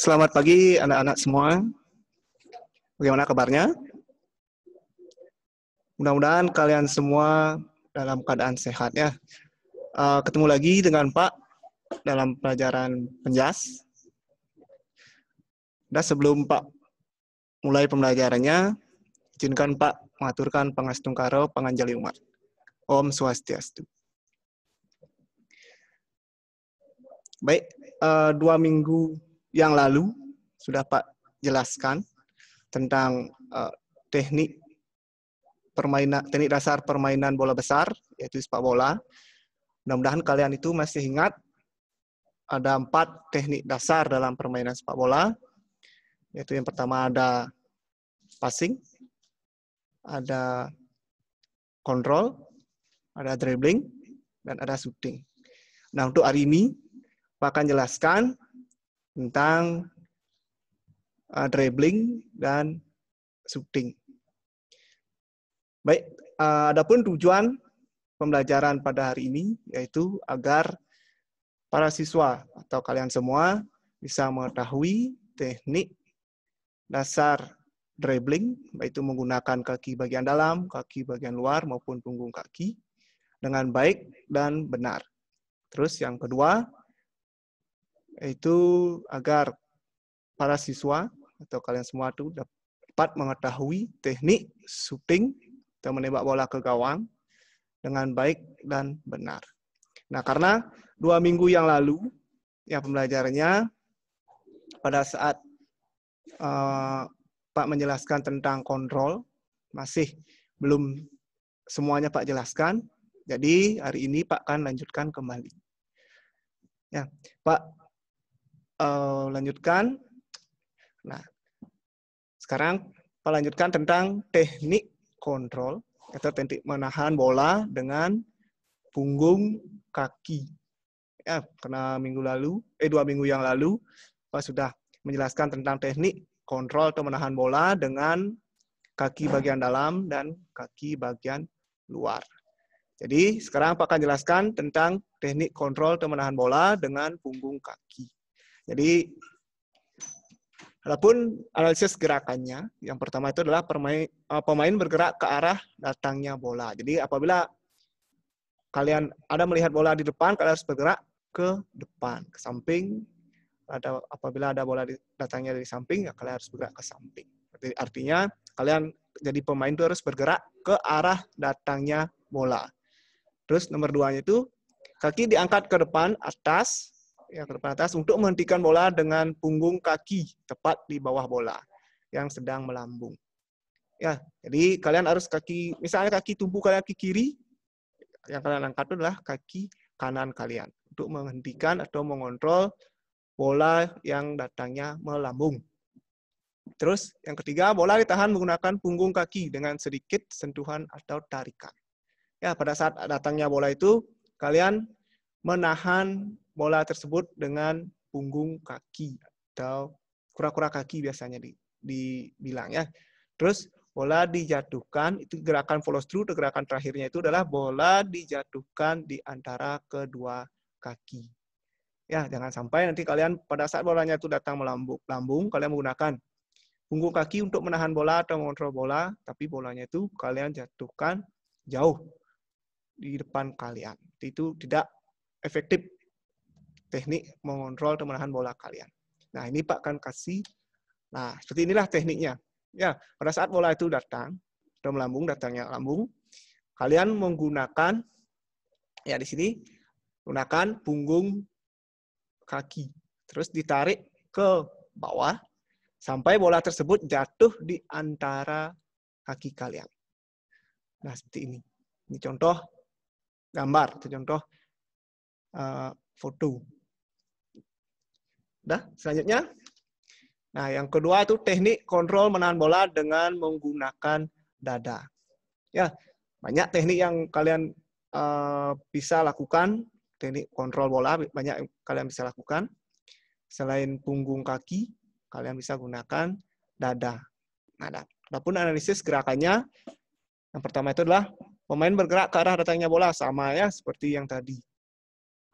Selamat pagi anak-anak semua. Bagaimana kabarnya? Mudah-mudahan kalian semua dalam keadaan sehat ya. Eh, ketemu lagi dengan Pak dalam pelajaran penjas. Dan sebelum Pak mulai pembelajarannya, izinkan Pak mengaturkan pangastung karo panganjali umat. Om Swastiastu. Baik, eh, dua minggu yang lalu sudah Pak jelaskan tentang uh, teknik permainan teknik dasar permainan bola besar yaitu sepak bola. Mudah-mudahan kalian itu masih ingat ada empat teknik dasar dalam permainan sepak bola. Yaitu yang pertama ada passing, ada kontrol, ada dribbling, dan ada shooting. Nah, untuk hari ini, Pak akan jelaskan tentang uh, dribbling dan shooting. Baik, uh, adapun tujuan pembelajaran pada hari ini yaitu agar para siswa atau kalian semua bisa mengetahui teknik dasar dribbling, yaitu menggunakan kaki bagian dalam, kaki bagian luar, maupun punggung kaki dengan baik dan benar. Terus yang kedua, yaitu agar para siswa atau kalian semua itu dapat mengetahui teknik shooting atau menembak bola ke gawang dengan baik dan benar. Nah, karena dua minggu yang lalu, ya pembelajarannya pada saat uh, Pak menjelaskan tentang kontrol, masih belum semuanya Pak jelaskan. Jadi hari ini Pak akan lanjutkan kembali. Ya, Pak uh, lanjutkan. Nah, sekarang lanjutkan tentang teknik kontrol atau teknik menahan bola dengan punggung kaki. Ya, karena minggu lalu, eh dua minggu yang lalu Pak sudah menjelaskan tentang teknik kontrol atau menahan bola dengan kaki bagian dalam dan kaki bagian luar. Jadi sekarang Pak akan jelaskan tentang teknik kontrol atau menahan bola dengan punggung kaki. Jadi, walaupun analisis gerakannya, yang pertama itu adalah eh, pemain bergerak ke arah datangnya bola. Jadi, apabila kalian ada melihat bola di depan, kalian harus bergerak ke depan, ke samping. Ada apabila ada bola di, datangnya dari samping, ya kalian harus bergerak ke samping. Artinya, kalian jadi pemain itu harus bergerak ke arah datangnya bola. Terus nomor duanya itu kaki diangkat ke depan atas yang ke atas untuk menghentikan bola dengan punggung kaki tepat di bawah bola yang sedang melambung. Ya, jadi kalian harus kaki misalnya kaki tubuh kalian kaki kiri yang kalian angkat itu adalah kaki kanan kalian untuk menghentikan atau mengontrol bola yang datangnya melambung. Terus yang ketiga, bola ditahan menggunakan punggung kaki dengan sedikit sentuhan atau tarikan. Ya, pada saat datangnya bola itu, kalian menahan bola tersebut dengan punggung kaki atau kura-kura kaki biasanya di, dibilang ya. Terus bola dijatuhkan itu gerakan follow through gerakan terakhirnya itu adalah bola dijatuhkan di antara kedua kaki. Ya, jangan sampai nanti kalian pada saat bolanya itu datang melambung, lambung kalian menggunakan punggung kaki untuk menahan bola atau mengontrol bola, tapi bolanya itu kalian jatuhkan jauh di depan kalian. Itu tidak efektif teknik mengontrol dan menahan bola kalian. Nah, ini Pak kan kasih. Nah, seperti inilah tekniknya. Ya, pada saat bola itu datang, udah melambung, datangnya lambung, kalian menggunakan, ya di sini, gunakan punggung kaki. Terus ditarik ke bawah, sampai bola tersebut jatuh di antara kaki kalian. Nah, seperti ini. Ini contoh gambar, contoh uh, foto. Dah, selanjutnya. Nah, yang kedua itu teknik kontrol menahan bola dengan menggunakan dada. Ya, banyak teknik yang kalian uh, bisa lakukan, teknik kontrol bola banyak yang kalian bisa lakukan. Selain punggung kaki, kalian bisa gunakan dada. Nah, adapun analisis gerakannya, yang pertama itu adalah pemain bergerak ke arah datangnya bola sama ya seperti yang tadi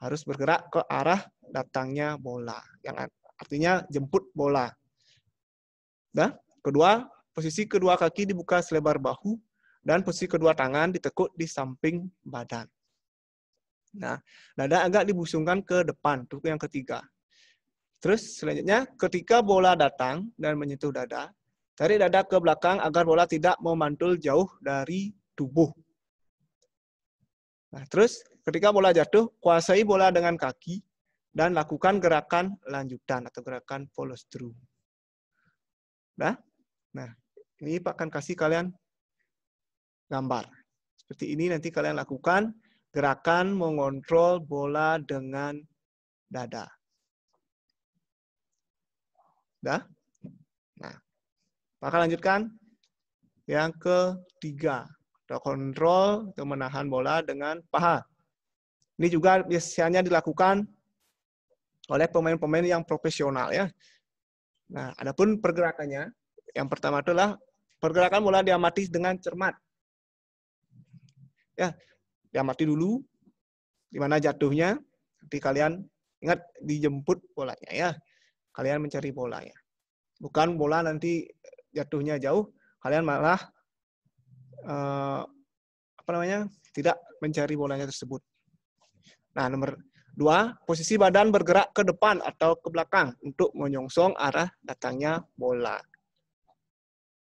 harus bergerak ke arah datangnya bola. Yang artinya jemput bola. Nah, kedua, posisi kedua kaki dibuka selebar bahu dan posisi kedua tangan ditekuk di samping badan. Nah, dada agak dibusungkan ke depan, itu yang ketiga. Terus selanjutnya, ketika bola datang dan menyentuh dada, tarik dada ke belakang agar bola tidak memantul jauh dari tubuh. Nah, terus ketika bola jatuh, kuasai bola dengan kaki dan lakukan gerakan lanjutan atau gerakan follow through. Nah, nah ini Pak akan kasih kalian gambar. Seperti ini nanti kalian lakukan gerakan mengontrol bola dengan dada. Dah? Nah, Pak akan lanjutkan yang ketiga. Roll kontrol, itu menahan bola dengan paha. Ini juga biasanya dilakukan oleh pemain-pemain yang profesional ya. Nah, adapun pergerakannya, yang pertama adalah pergerakan bola diamati dengan cermat. Ya, diamati dulu di mana jatuhnya. Nanti kalian ingat dijemput bolanya ya. Kalian mencari bolanya. Bukan bola nanti jatuhnya jauh, kalian malah uh, apa namanya tidak mencari bolanya tersebut. Nah nomor dua posisi badan bergerak ke depan atau ke belakang untuk menyongsong arah datangnya bola.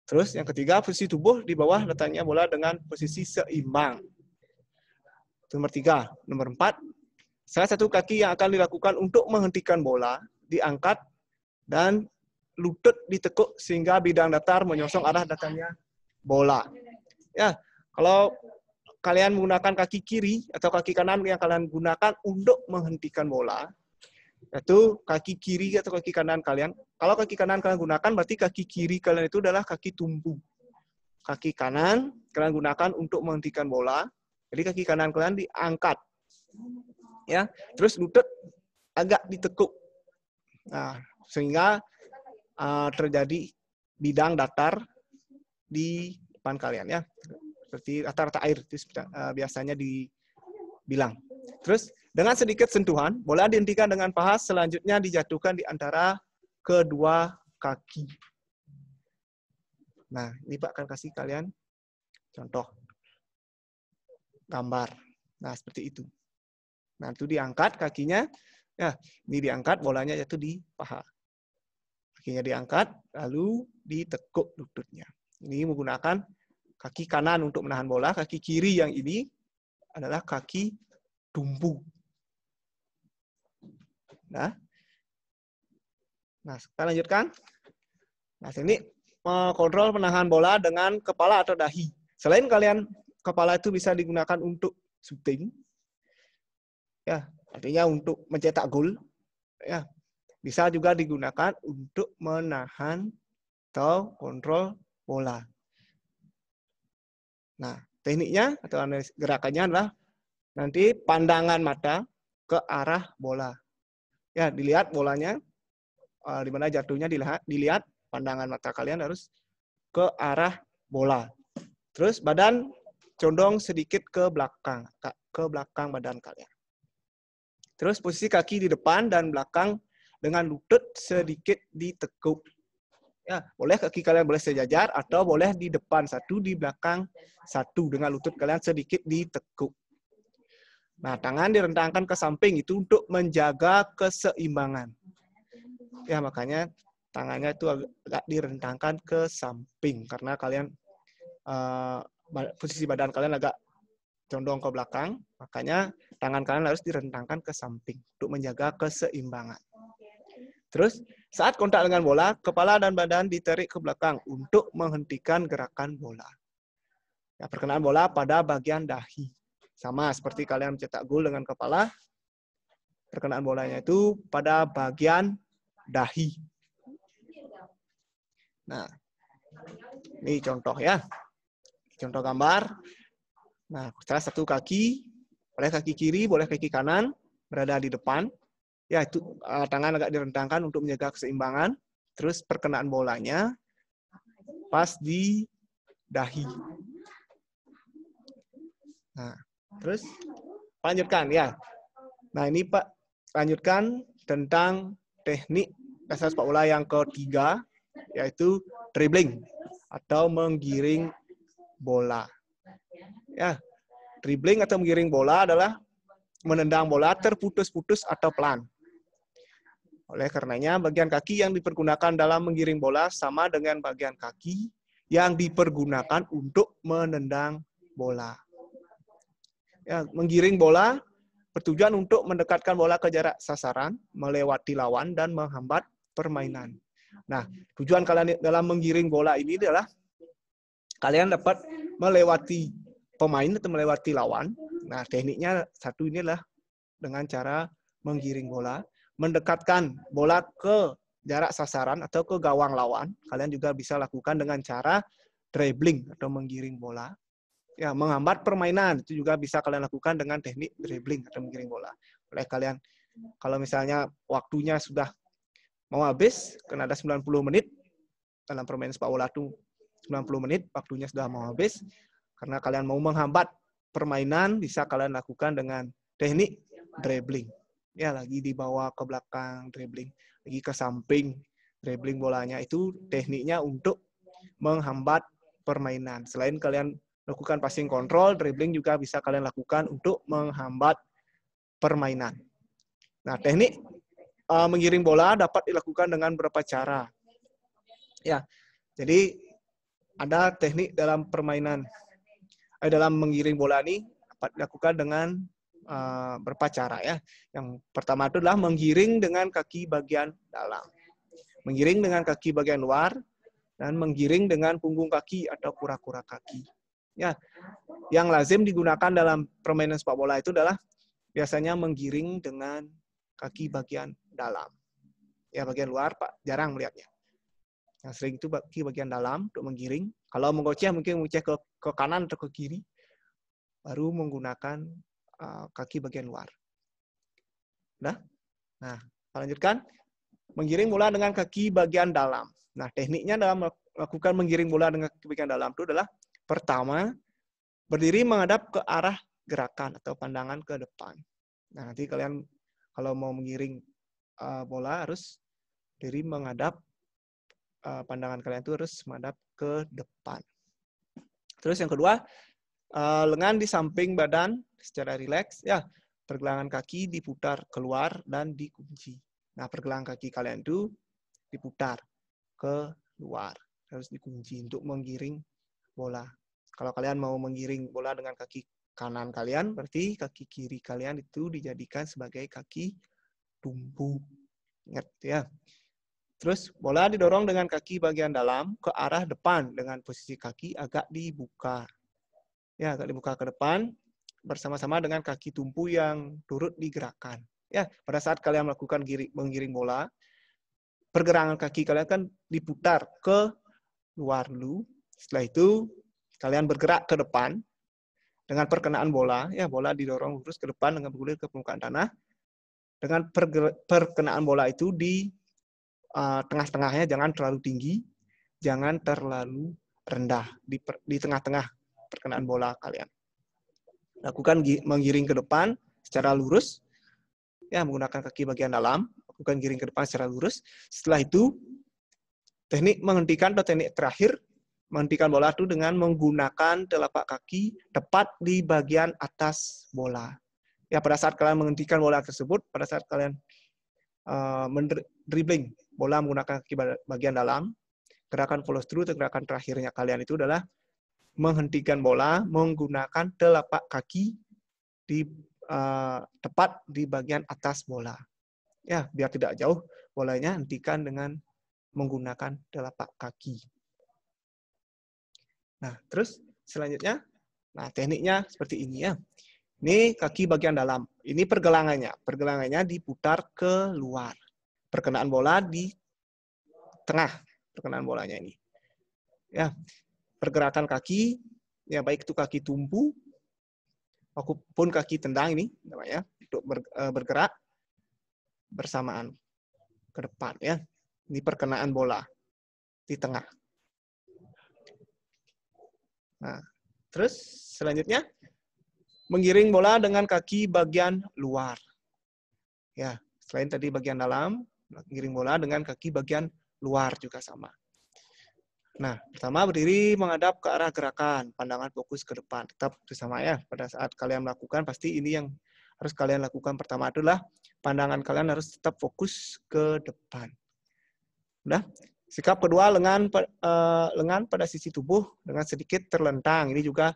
Terus yang ketiga posisi tubuh di bawah datangnya bola dengan posisi seimbang. Nomor tiga, nomor empat, salah satu kaki yang akan dilakukan untuk menghentikan bola diangkat dan lutut ditekuk sehingga bidang datar menyongsong arah datangnya bola. Ya, kalau kalian menggunakan kaki kiri atau kaki kanan yang kalian gunakan untuk menghentikan bola, yaitu kaki kiri atau kaki kanan kalian. Kalau kaki kanan kalian gunakan, berarti kaki kiri kalian itu adalah kaki tumbuh. Kaki kanan kalian gunakan untuk menghentikan bola. Jadi kaki kanan kalian diangkat. Ya, terus lutut agak ditekuk. Nah, sehingga uh, terjadi bidang datar di depan kalian ya. Seperti rata-rata air itu eh, biasanya dibilang. Terus dengan sedikit sentuhan, bola dihentikan dengan paha selanjutnya dijatuhkan di antara kedua kaki. Nah, ini Pak akan kasih kalian contoh gambar. Nah, seperti itu. Nah, itu diangkat kakinya. Ya, ini diangkat, bolanya yaitu di paha. Kakinya diangkat, lalu ditekuk lututnya. Ini menggunakan kaki kanan untuk menahan bola, kaki kiri yang ini adalah kaki dumbu. Nah, nah kita lanjutkan. Nah, sini kontrol penahan bola dengan kepala atau dahi. Selain kalian kepala itu bisa digunakan untuk shooting, ya artinya untuk mencetak gol, ya bisa juga digunakan untuk menahan atau kontrol bola. Nah, tekniknya atau gerakannya adalah nanti pandangan mata ke arah bola. Ya, dilihat bolanya eh, di mana jatuhnya dilihat, dilihat pandangan mata kalian harus ke arah bola. Terus badan condong sedikit ke belakang, ke belakang badan kalian. Terus posisi kaki di depan dan belakang dengan lutut sedikit ditekuk Ya, boleh kaki kalian boleh sejajar atau boleh di depan satu, di belakang satu dengan lutut kalian sedikit ditekuk. Nah, tangan direntangkan ke samping itu untuk menjaga keseimbangan. Ya, makanya tangannya itu agak direntangkan ke samping karena kalian uh, posisi badan kalian agak condong ke belakang, makanya tangan kalian harus direntangkan ke samping untuk menjaga keseimbangan. Terus saat kontak dengan bola, kepala dan badan ditarik ke belakang untuk menghentikan gerakan bola. Ya, perkenaan bola pada bagian dahi. Sama seperti kalian mencetak gol dengan kepala, perkenaan bolanya itu pada bagian dahi. Nah, ini contoh ya. Contoh gambar. Nah, setelah satu kaki, boleh kaki kiri, boleh kaki kanan, berada di depan ya itu uh, tangan agak direntangkan untuk menjaga keseimbangan. Terus perkenaan bolanya pas di dahi. Nah, terus lanjutkan ya. Nah, ini Pak lanjutkan tentang teknik dasar sepak bola yang ketiga yaitu dribbling atau menggiring bola. Ya, dribbling atau menggiring bola adalah menendang bola terputus-putus atau pelan. Oleh karenanya, bagian kaki yang dipergunakan dalam menggiring bola sama dengan bagian kaki yang dipergunakan untuk menendang bola. Ya, menggiring bola bertujuan untuk mendekatkan bola ke jarak sasaran, melewati lawan, dan menghambat permainan. Nah, tujuan kalian dalam menggiring bola ini adalah kalian dapat melewati pemain atau melewati lawan. Nah, tekniknya satu ini adalah dengan cara menggiring bola mendekatkan bola ke jarak sasaran atau ke gawang lawan. Kalian juga bisa lakukan dengan cara dribbling atau menggiring bola. Ya, menghambat permainan itu juga bisa kalian lakukan dengan teknik dribbling atau menggiring bola. Oleh kalian kalau misalnya waktunya sudah mau habis, karena ada 90 menit dalam permainan sepak bola itu 90 menit waktunya sudah mau habis. Karena kalian mau menghambat permainan bisa kalian lakukan dengan teknik dribbling ya lagi dibawa ke belakang dribbling, lagi ke samping dribbling bolanya itu tekniknya untuk menghambat permainan. Selain kalian lakukan passing control, dribbling juga bisa kalian lakukan untuk menghambat permainan. Nah, teknik uh, mengiring bola dapat dilakukan dengan beberapa cara. Ya. Jadi ada teknik dalam permainan eh, dalam mengiring bola ini dapat dilakukan dengan Eh, berpacara ya. Yang pertama itu adalah menggiring dengan kaki bagian dalam. Menggiring dengan kaki bagian luar dan menggiring dengan punggung kaki atau kura-kura kaki. Ya, yang lazim digunakan dalam permainan sepak bola itu adalah biasanya menggiring dengan kaki bagian dalam. Ya, bagian luar Pak jarang melihatnya. Yang sering itu kaki bagian dalam untuk menggiring. Kalau mengoceh mungkin mengoceh ke, ke kanan atau ke kiri. Baru menggunakan Eh, kaki bagian luar. Nah, nah, lanjutkan. Menggiring bola dengan kaki bagian dalam. Nah, tekniknya dalam melakukan menggiring bola dengan kaki bagian dalam itu adalah pertama berdiri menghadap ke arah gerakan atau pandangan ke depan. Nah, nanti kalian kalau mau menggiring eh, bola harus berdiri menghadap eh, pandangan kalian itu harus menghadap ke depan. Terus yang kedua, uh, lengan di samping badan secara rileks ya pergelangan kaki diputar keluar dan dikunci nah pergelangan kaki kalian itu diputar keluar harus dikunci untuk menggiring bola kalau kalian mau menggiring bola dengan kaki kanan kalian berarti kaki kiri kalian itu dijadikan sebagai kaki tumpu ingat ya Terus bola didorong dengan kaki bagian dalam ke arah depan dengan posisi kaki agak dibuka ya agak dibuka ke depan bersama-sama dengan kaki tumpu yang turut digerakkan. Ya, pada saat kalian melakukan giri, menggiring bola, pergerakan kaki kalian kan diputar ke luar dulu. Setelah itu kalian bergerak ke depan dengan perkenaan bola, ya bola didorong lurus ke depan dengan bergulir ke permukaan tanah. Dengan perkenaan bola itu di uh, tengah-tengahnya jangan terlalu tinggi, jangan terlalu rendah di tengah-tengah perkenaan bola kalian. Lakukan menggiring ke depan secara lurus, ya menggunakan kaki bagian dalam, lakukan giring ke depan secara lurus. Setelah itu, teknik menghentikan atau teknik terakhir, menghentikan bola itu dengan menggunakan telapak kaki tepat di bagian atas bola. Ya, pada saat kalian menghentikan bola tersebut, pada saat kalian uh, eh, mendribbling bola menggunakan kaki bagian dalam, gerakan follow through atau gerakan terakhirnya kalian itu adalah menghentikan bola menggunakan telapak kaki di uh, tepat di bagian atas bola. Ya, biar tidak jauh bolanya hentikan dengan menggunakan telapak kaki. Nah, terus selanjutnya, nah tekniknya seperti ini ya. Ini kaki bagian dalam. Ini pergelangannya. Pergelangannya diputar ke luar Perkenaan bola di tengah perkenaan bolanya ini. Ya, pergerakan kaki, ya baik itu kaki tumpu maupun kaki tendang ini namanya untuk eh, bergerak bersamaan ke depan ya ini perkenaan bola di tengah. Nah, terus selanjutnya menggiring bola dengan kaki bagian luar. Ya, selain tadi bagian dalam, menggiring bola dengan kaki bagian luar juga sama. Nah, pertama berdiri menghadap ke arah gerakan, pandangan fokus ke depan. Tetap bersama ya, pada saat kalian melakukan, pasti ini yang harus kalian lakukan pertama adalah pandangan kalian harus tetap fokus ke depan. Udah? Sikap kedua, lengan eh, lengan pada sisi tubuh dengan sedikit terlentang. Ini juga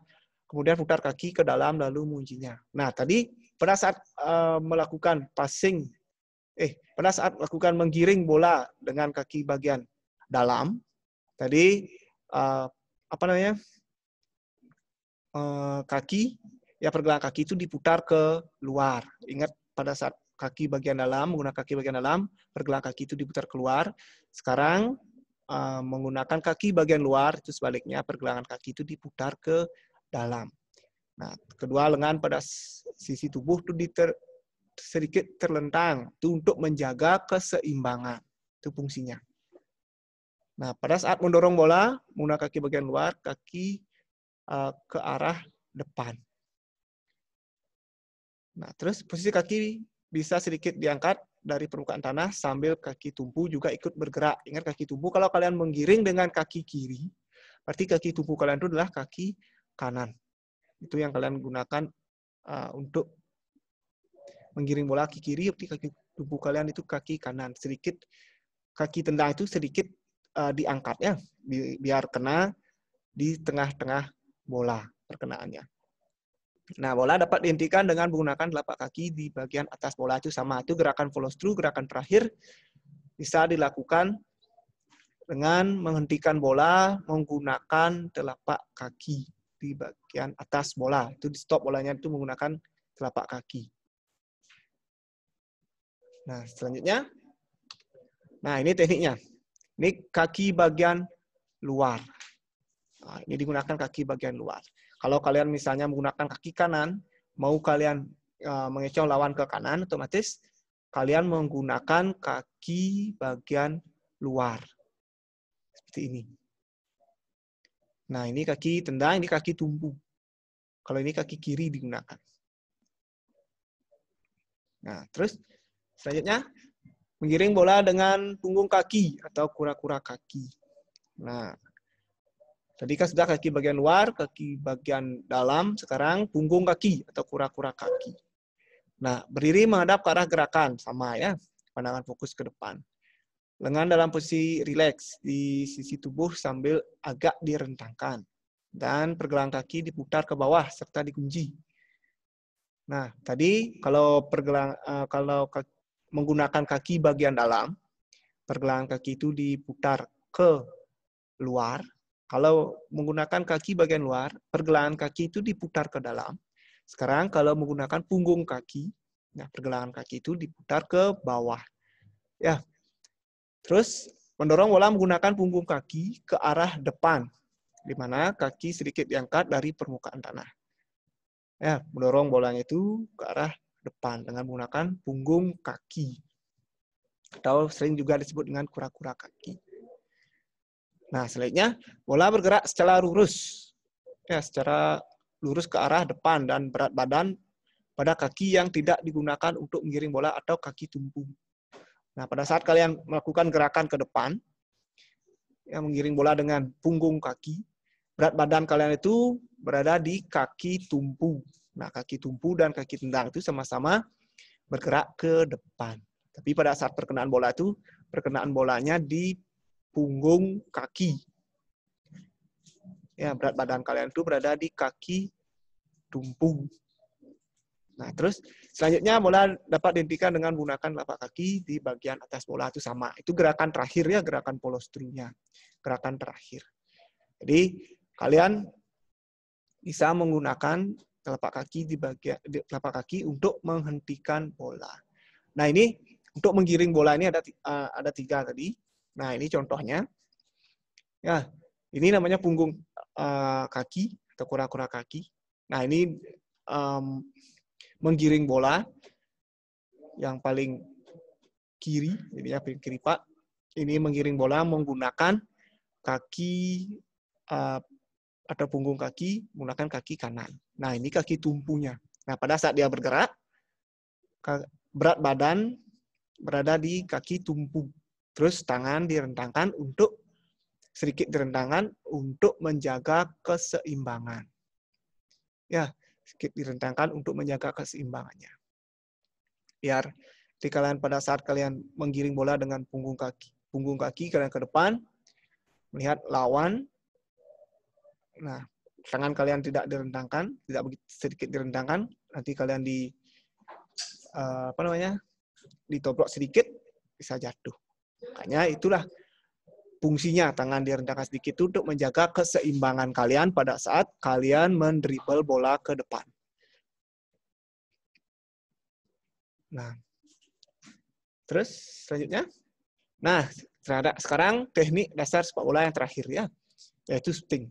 kemudian putar kaki ke dalam lalu menguncinya. Nah, tadi pada saat eh, melakukan passing, eh, pada saat melakukan menggiring bola dengan kaki bagian dalam, Tadi uh, apa namanya uh, kaki ya pergelangan kaki itu diputar ke luar. Ingat pada saat kaki bagian dalam menggunakan kaki bagian dalam pergelangan kaki itu diputar keluar. Sekarang uh, menggunakan kaki bagian luar itu sebaliknya pergelangan kaki itu diputar ke dalam. Nah, kedua lengan pada sisi tubuh itu diter, sedikit terlentang itu untuk menjaga keseimbangan. Itu fungsinya. Nah, pada saat mendorong bola, menggunakan kaki bagian luar, kaki uh, ke arah depan. Nah, terus posisi kaki bisa sedikit diangkat dari permukaan tanah sambil kaki tumpu juga ikut bergerak. Ingat kaki tumpu kalau kalian menggiring dengan kaki kiri, berarti kaki tumpu kalian itu adalah kaki kanan. Itu yang kalian gunakan uh, untuk menggiring bola kaki kiri, berarti kaki tumpu kalian itu kaki kanan. Sedikit kaki tendang itu sedikit uh, eh, diangkat ya, biar kena di tengah-tengah bola perkenaannya. Nah, bola dapat dihentikan dengan menggunakan telapak kaki di bagian atas bola itu sama. Itu gerakan follow through, gerakan terakhir bisa dilakukan dengan menghentikan bola menggunakan telapak kaki di bagian atas bola. Itu di stop bolanya itu menggunakan telapak kaki. Nah, selanjutnya. Nah, ini tekniknya. Ini kaki bagian luar. Nah, ini digunakan kaki bagian luar. Kalau kalian misalnya menggunakan kaki kanan, mau kalian e, mengecoh lawan ke kanan, otomatis kalian menggunakan kaki bagian luar. Seperti ini. Nah, ini kaki tendang, ini kaki tumbuh. Kalau ini kaki kiri digunakan. Nah, terus selanjutnya Menggiring bola dengan punggung kaki atau kura-kura kaki. Nah, tadi kan sudah kaki bagian luar, kaki bagian dalam, sekarang punggung kaki atau kura-kura kaki. Nah, berdiri menghadap ke arah gerakan, sama ya, pandangan fokus ke depan. Lengan dalam posisi rileks di sisi tubuh sambil agak direntangkan. Dan pergelangan kaki diputar ke bawah serta dikunci. Nah, tadi kalau pergelang eh, kalau menggunakan kaki bagian dalam, pergelangan kaki itu diputar ke luar. Kalau menggunakan kaki bagian luar, pergelangan kaki itu diputar ke dalam. Sekarang kalau menggunakan punggung kaki, nah pergelangan kaki itu diputar ke bawah. Ya. Terus mendorong bola menggunakan punggung kaki ke arah depan, di mana kaki sedikit diangkat dari permukaan tanah. Ya, mendorong bolanya itu ke arah depan dengan menggunakan punggung kaki atau sering juga disebut dengan kura-kura kaki. Nah, selanjutnya bola bergerak secara lurus. Ya, secara lurus ke arah depan dan berat badan pada kaki yang tidak digunakan untuk mengiring bola atau kaki tumpu. Nah, pada saat kalian melakukan gerakan ke depan, yang mengiring bola dengan punggung kaki, berat badan kalian itu berada di kaki tumpu. Nah, kaki tumpu dan kaki tendang itu sama-sama bergerak ke depan. Tapi pada saat perkenaan bola itu, perkenaan bolanya di punggung kaki. Ya, berat badan kalian itu berada di kaki tumpu. Nah, terus selanjutnya bola dapat dihentikan dengan menggunakan lapak kaki di bagian atas bola itu sama. Itu gerakan terakhir ya, gerakan polostrunya. Gerakan terakhir. Jadi, kalian bisa menggunakan telapak kaki di bagian di telapak kaki untuk menghentikan bola. Nah, ini untuk menggiring bola ini ada uh, ada tiga tadi. Nah, ini contohnya. Ya, ini namanya punggung uh, kaki atau kura-kura kaki. Nah, ini um, menggiring bola yang paling kiri, jadinya ya kiri Pak. Ini menggiring bola menggunakan kaki uh, atau punggung kaki menggunakan kaki kanan. Nah, ini kaki tumpunya. Nah, pada saat dia bergerak, berat badan berada di kaki tumpu. Terus tangan direntangkan untuk sedikit direntangkan untuk menjaga keseimbangan. Ya, sedikit direntangkan untuk menjaga keseimbangannya. Biar di kalian pada saat kalian menggiring bola dengan punggung kaki, punggung kaki kalian ke depan, melihat lawan. Nah, tangan kalian tidak direntangkan, tidak sedikit direntangkan, nanti kalian di uh, apa namanya? ditobrok sedikit bisa jatuh. Makanya itulah fungsinya tangan direntangkan sedikit itu untuk menjaga keseimbangan kalian pada saat kalian mendribel bola ke depan. Nah, terus selanjutnya. Nah, terhadap sekarang teknik dasar sepak bola yang terakhir ya, yaitu sting.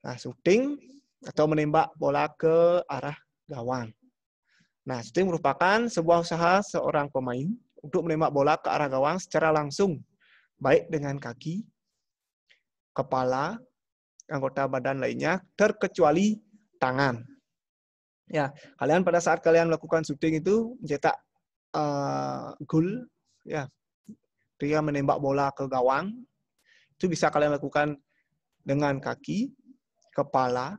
Nah, shooting atau menembak bola ke arah gawang. Nah, shooting merupakan sebuah usaha seorang pemain untuk menembak bola ke arah gawang secara langsung, baik dengan kaki, kepala, anggota badan lainnya, terkecuali tangan. Ya, kalian pada saat kalian melakukan shooting itu mencetak uh, eh, goal, ya, dia menembak bola ke gawang, itu bisa kalian lakukan dengan kaki, kepala,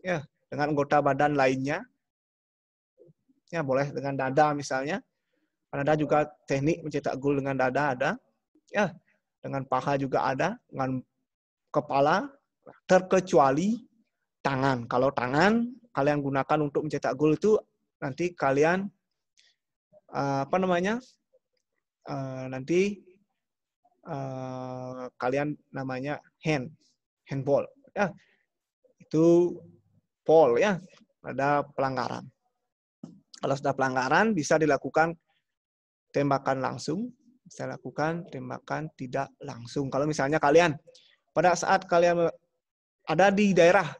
ya, dengan anggota badan lainnya, ya boleh dengan dada misalnya. Ada juga teknik mencetak gol dengan dada ada, ya, dengan paha juga ada, dengan kepala, terkecuali tangan. Kalau tangan kalian gunakan untuk mencetak gol itu nanti kalian eh, apa namanya eh, nanti eh, kalian namanya hand handball ya itu pol ya ada pelanggaran. Kalau sudah pelanggaran bisa dilakukan tembakan langsung, bisa lakukan tembakan tidak langsung. Kalau misalnya kalian pada saat kalian ada di daerah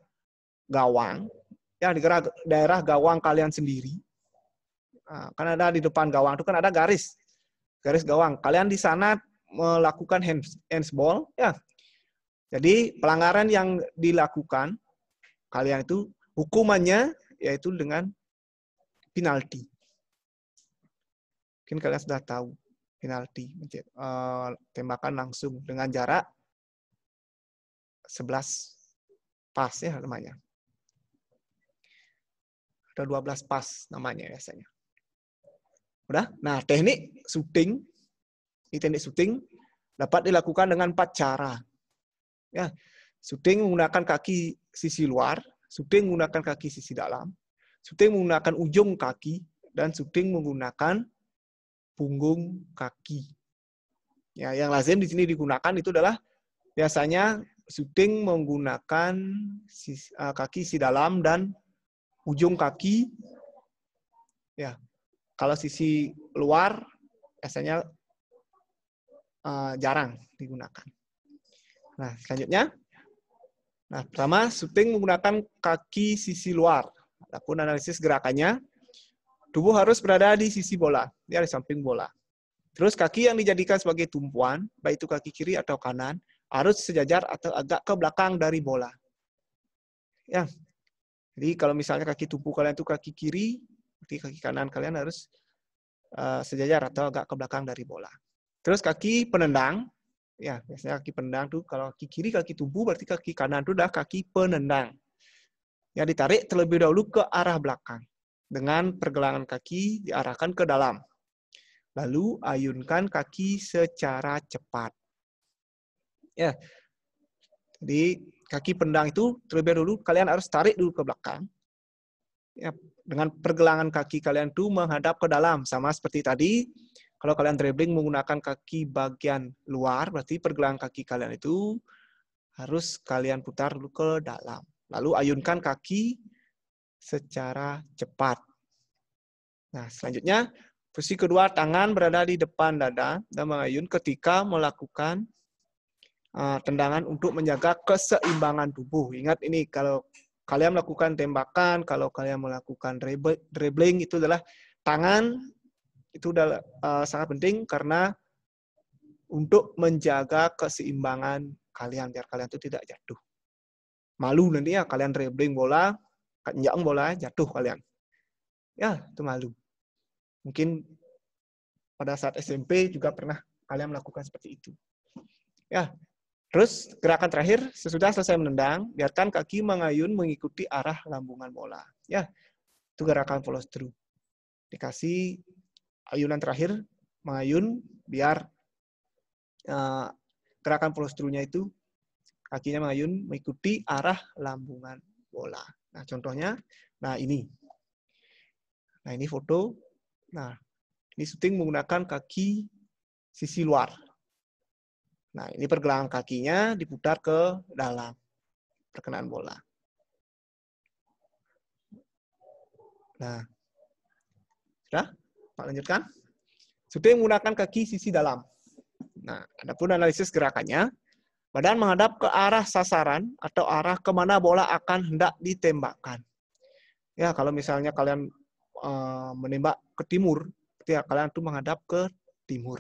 gawang, ya di daerah gawang kalian sendiri, ah, kan ada di depan gawang itu kan ada garis, garis gawang. Kalian di sana melakukan hands, handsball, ya. Jadi pelanggaran yang dilakukan Kalian itu hukumannya yaitu dengan penalti. Mungkin kalian sudah tahu penalti eh, tembakan langsung dengan jarak 11 pas ya namanya. Ada 12 pas namanya biasanya. Udah? Nah, teknik shooting ini teknik shooting dapat dilakukan dengan empat cara. Ya, Suting menggunakan kaki sisi luar, suting menggunakan kaki sisi dalam, suting menggunakan ujung kaki, dan suting menggunakan punggung kaki. Ya, yang lazim di sini digunakan itu adalah biasanya suting menggunakan eh, kaki sisi dalam dan ujung kaki. Ya, kalau sisi luar biasanya uh, jarang digunakan. Nah, selanjutnya Nah, pertama, syuting menggunakan kaki sisi luar. Lakukan analisis gerakannya. Tubuh harus berada di sisi bola, ini di samping bola. Terus kaki yang dijadikan sebagai tumpuan, baik itu kaki kiri atau kanan, harus sejajar atau agak ke belakang dari bola. Ya. Jadi kalau misalnya kaki tumpu kalian itu kaki kiri, berarti kaki kanan kalian harus uh, sejajar atau agak ke belakang dari bola. Terus kaki penendang ya biasanya kaki pendang tuh kalau kaki kiri kaki tubuh berarti kaki kanan itu adalah kaki penendang yang ditarik terlebih dahulu ke arah belakang dengan pergelangan kaki diarahkan ke dalam lalu ayunkan kaki secara cepat ya jadi kaki pendang itu terlebih dahulu kalian harus tarik dulu ke belakang ya dengan pergelangan kaki kalian tuh menghadap ke dalam sama seperti tadi kalau kalian dribbling menggunakan kaki bagian luar, berarti pergelangan kaki kalian itu harus kalian putar dulu ke dalam. Lalu ayunkan kaki secara cepat. Nah, selanjutnya posisi kedua tangan berada di depan dada dan mengayun ketika melakukan uh, tendangan untuk menjaga keseimbangan tubuh. Ingat ini kalau kalian melakukan tembakan, kalau kalian melakukan dribbling itu adalah tangan itu udah uh, sangat penting karena untuk menjaga keseimbangan kalian biar kalian itu tidak jatuh. Malu nanti ya kalian dribbling bola, kenyang bola jatuh kalian. Ya, itu malu. Mungkin pada saat SMP juga pernah kalian melakukan seperti itu. Ya. Terus gerakan terakhir sesudah selesai menendang, biarkan kaki mengayun mengikuti arah lambungan bola. Ya. Itu gerakan follow through. Dikasih ayunan terakhir mengayun biar uh, gerakan polustrunya itu kakinya mengayun mengikuti arah lambungan bola. Nah, contohnya nah ini. Nah, ini foto. Nah, ini syuting menggunakan kaki sisi luar. Nah, ini pergelangan kakinya diputar ke dalam perkenaan bola. Nah, sudah? Pak lanjutkan. Sudah menggunakan kaki sisi dalam. Nah, adapun analisis gerakannya, badan menghadap ke arah sasaran atau arah kemana bola akan hendak ditembakkan. Ya, kalau misalnya kalian e, menembak ke timur, ya kalian tuh menghadap ke timur.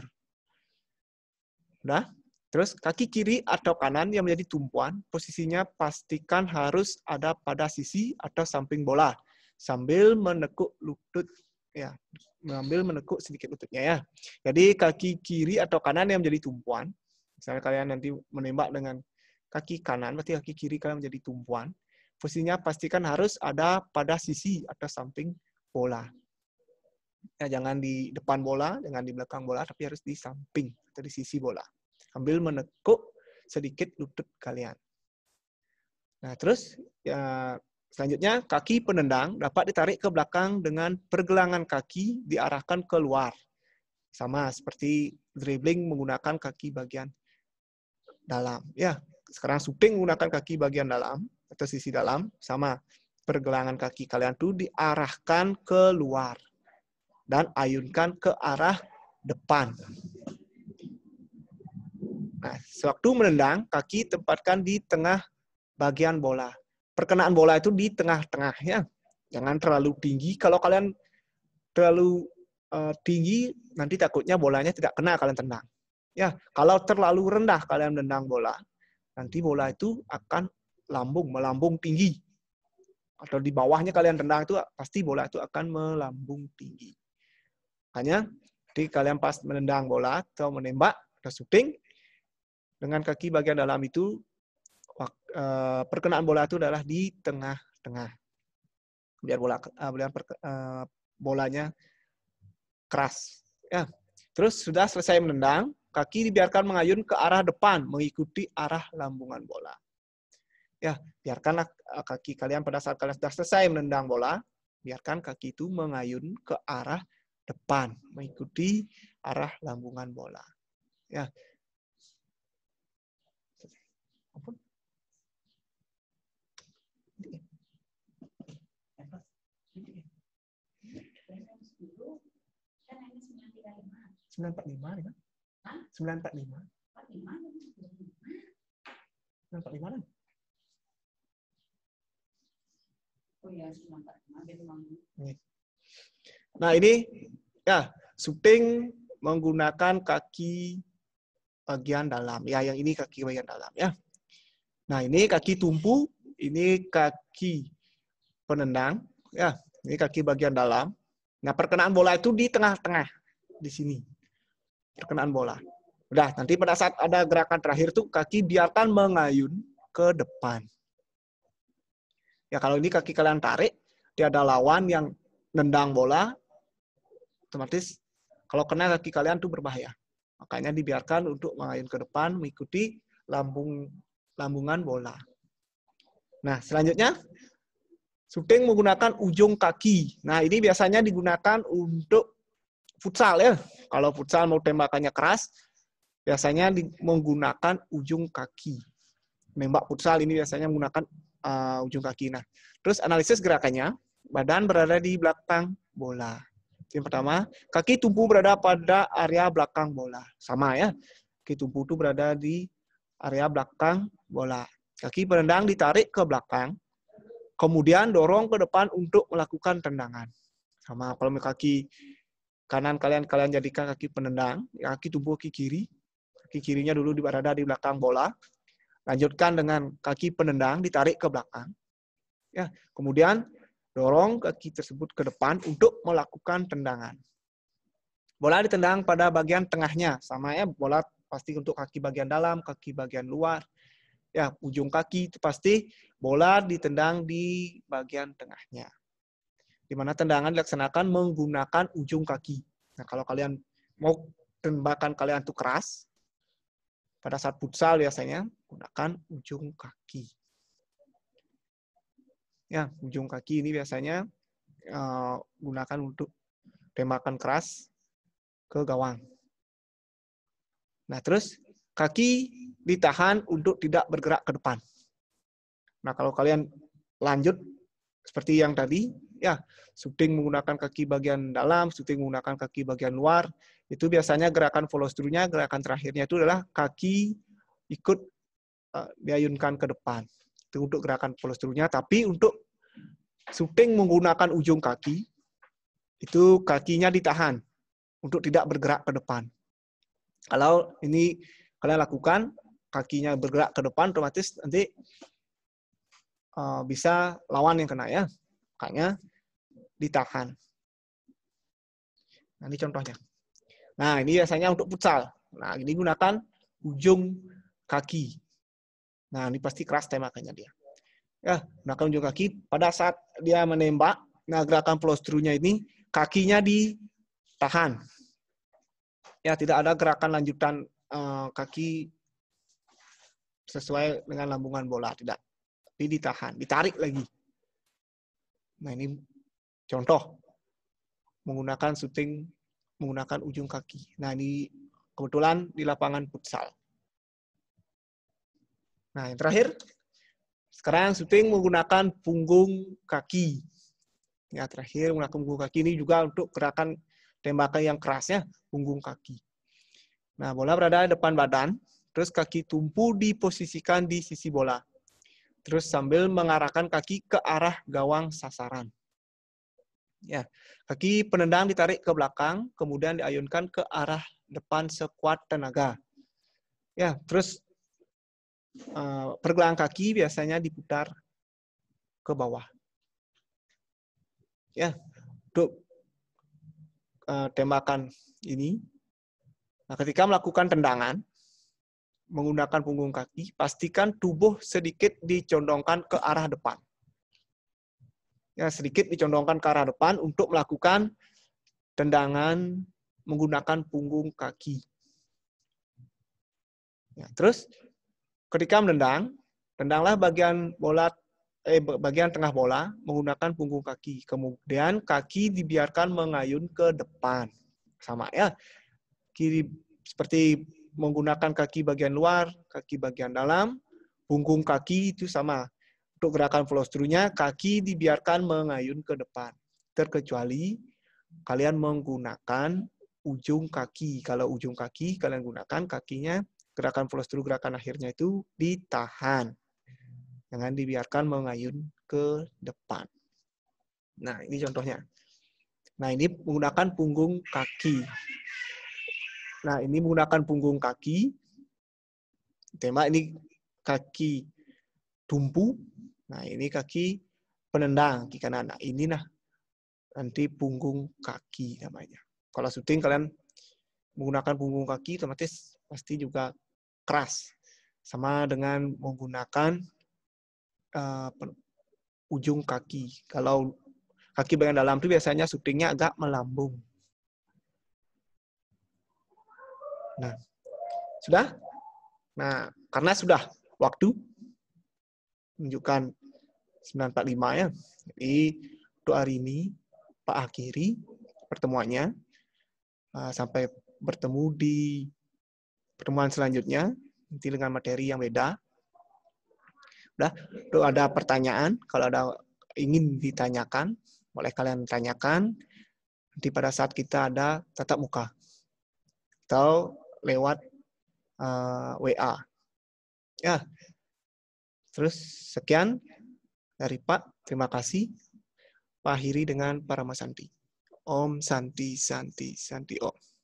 Nah, terus kaki kiri atau kanan yang menjadi tumpuan, posisinya pastikan harus ada pada sisi atau samping bola sambil menekuk lutut ya mengambil menekuk sedikit lututnya ya. Jadi kaki kiri atau kanan yang menjadi tumpuan. Misalnya kalian nanti menembak dengan kaki kanan, berarti kaki kiri kalian menjadi tumpuan. Posisinya pastikan harus ada pada sisi atau samping bola. Ya, jangan di depan bola, jangan di belakang bola, tapi harus di samping atau di sisi bola. Ambil menekuk sedikit lutut kalian. Nah, terus ya, Selanjutnya, kaki penendang dapat ditarik ke belakang dengan pergelangan kaki diarahkan keluar. Sama seperti dribbling menggunakan kaki bagian dalam. Ya, sekarang shooting menggunakan kaki bagian dalam atau sisi dalam, sama pergelangan kaki kalian tuh diarahkan keluar dan ayunkan ke arah depan. Nah, sewaktu menendang, kaki tempatkan di tengah bagian bola perkenaan bola itu di tengah-tengahnya. Jangan terlalu tinggi. Kalau kalian terlalu uh, tinggi, nanti takutnya bolanya tidak kena kalian tendang. Ya, kalau terlalu rendah kalian tendang bola, nanti bola itu akan lambung, melambung tinggi. Atau di bawahnya kalian tendang itu pasti bola itu akan melambung tinggi. Hanya di kalian pas menendang bola atau menembak atau shooting dengan kaki bagian dalam itu Eh, perkenaan bola itu adalah di tengah-tengah. Biar bola uh, biar uh, bolanya keras. Ya. Terus sudah selesai menendang, kaki dibiarkan mengayun ke arah depan mengikuti arah lambungan bola. Ya, biarkanlah kaki kalian pada saat kalian sudah selesai menendang bola, biarkan kaki itu mengayun ke arah depan mengikuti arah lambungan bola. Ya, 945 kan? 945. 945 kan? Oh ya, 945. Nah, ini ya, shooting menggunakan kaki bagian dalam. Ya, yang ini kaki bagian dalam ya. Nah, ini kaki tumpu, ini kaki penendang, ya, ini kaki bagian dalam. Nah, perkenaan bola itu di tengah-tengah di sini. Perkenaan bola. Udah, nanti pada saat ada gerakan terakhir tuh kaki biarkan mengayun ke depan. Ya kalau ini kaki kalian tarik, dia ada lawan yang nendang bola, otomatis kalau kena kaki kalian tuh berbahaya. Makanya dibiarkan untuk mengayun ke depan, mengikuti lambung lambungan bola. Nah, selanjutnya shooting menggunakan ujung kaki. Nah, ini biasanya digunakan untuk futsal ya. Kalau futsal mau tembakannya keras, biasanya menggunakan ujung kaki. Nembak futsal ini biasanya menggunakan uh, ujung kaki. Nah, terus analisis gerakannya, badan berada di belakang bola. Yang pertama, kaki tumpu berada pada area belakang bola. Sama ya, kaki tumpu itu berada di area belakang bola. Kaki berendang ditarik ke belakang, kemudian dorong ke depan untuk melakukan tendangan. Sama kalau kaki kanan kalian kalian jadikan kaki penendang, kaki tubuh kaki kiri. Kaki kirinya dulu berada di belakang bola. Lanjutkan dengan kaki penendang ditarik ke belakang. Ya, kemudian dorong kaki tersebut ke depan untuk melakukan tendangan. Bola ditendang pada bagian tengahnya, sama ya bola pasti untuk kaki bagian dalam, kaki bagian luar. Ya, ujung kaki itu pasti bola ditendang di bagian tengahnya di mana tendangan dilaksanakan menggunakan ujung kaki. Nah, kalau kalian mau tembakan kalian tuh keras, pada saat futsal biasanya gunakan ujung kaki. Ya, ujung kaki ini biasanya uh, gunakan untuk tembakan keras ke gawang. Nah, terus kaki ditahan untuk tidak bergerak ke depan. Nah, kalau kalian lanjut seperti yang tadi, ya shooting menggunakan kaki bagian dalam, shooting menggunakan kaki bagian luar, itu biasanya gerakan follow through-nya, gerakan terakhirnya itu adalah kaki ikut uh, diayunkan ke depan. Itu untuk gerakan follow through-nya, tapi untuk shooting menggunakan ujung kaki, itu kakinya ditahan untuk tidak bergerak ke depan. Kalau ini kalian lakukan, kakinya bergerak ke depan, otomatis nanti uh, bisa lawan yang kena ya. Makanya ditahan. Nah, ini contohnya. Nah, ini biasanya untuk futsal. Nah, ini gunakan ujung kaki. Nah, ini pasti keras tembakannya dia. Ya, gunakan ujung kaki. Pada saat dia menembak, nah gerakan pelostrunya ini, kakinya ditahan. Ya, tidak ada gerakan lanjutan uh, kaki sesuai dengan lambungan bola. Tidak. Tapi ditahan, ditarik lagi. Nah ini contoh menggunakan shooting menggunakan ujung kaki. Nah ini kebetulan di lapangan futsal. Nah yang terakhir sekarang shooting menggunakan punggung kaki. Ya terakhir menggunakan punggung kaki ini juga untuk gerakan tembakan yang kerasnya punggung kaki. Nah bola berada di depan badan, terus kaki tumpu diposisikan di sisi bola. Terus sambil mengarahkan kaki ke arah gawang sasaran. Ya, kaki penendang ditarik ke belakang, kemudian diayunkan ke arah depan sekuat tenaga. Ya, terus uh, pergelangan kaki biasanya diputar ke bawah. Ya, untuk uh, eh, tembakan ini. Nah, ketika melakukan tendangan, menggunakan punggung kaki, pastikan tubuh sedikit dicondongkan ke arah depan. Ya, sedikit dicondongkan ke arah depan untuk melakukan tendangan menggunakan punggung kaki. Ya, terus ketika menendang, tendanglah bagian bola eh, bagian tengah bola menggunakan punggung kaki. Kemudian kaki dibiarkan mengayun ke depan. Sama ya. Kiri seperti menggunakan kaki bagian luar, kaki bagian dalam, punggung kaki itu sama. Untuk gerakan follow through-nya, kaki dibiarkan mengayun ke depan. Terkecuali kalian menggunakan ujung kaki. Kalau ujung kaki kalian gunakan kakinya, gerakan follow through gerakan akhirnya itu ditahan. Jangan dibiarkan mengayun ke depan. Nah, ini contohnya. Nah, ini menggunakan punggung kaki. Nah, ini menggunakan punggung kaki. Tema ini kaki tumpu. Nah, ini kaki penendang, kaki kanan. Nah, ini nah nanti punggung kaki namanya. Kalau syuting kalian menggunakan punggung kaki otomatis pasti juga keras. Sama dengan menggunakan uh, ujung kaki. Kalau kaki bagian dalam itu biasanya syutingnya agak melambung. Nah, sudah? Nah, karena sudah waktu menunjukkan 945 ya. Jadi doa ini Pak akhiri pertemuannya ah, sampai bertemu di pertemuan selanjutnya nanti dengan materi yang beda. Udah, kalau ada pertanyaan, kalau ada ingin ditanyakan, boleh kalian tanyakan nanti pada saat kita ada tatap muka. Atau lewat uh, eh, WA. Ya, terus sekian dari Pak. Terima kasih. Pak Hiri dengan para Mas Santi. Om Santi Santi Santi Om.